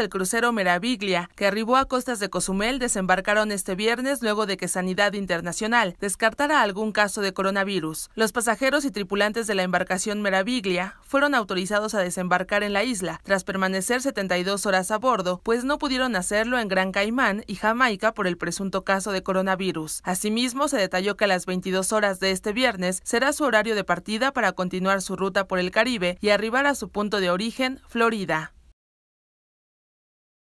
el crucero Meraviglia, que arribó a costas de Cozumel, desembarcaron este viernes luego de que Sanidad Internacional descartara algún caso de coronavirus. Los pasajeros y tripulantes de la embarcación Meraviglia fueron autorizados a desembarcar en la isla, tras permanecer 72 horas a bordo, pues no pudieron hacerlo en Gran Caimán y Jamaica por el presunto caso de coronavirus. Asimismo, se detalló que a las 22 horas de este viernes será su horario de partida para continuar su ruta por el Caribe y arribar a su punto de origen, Florida.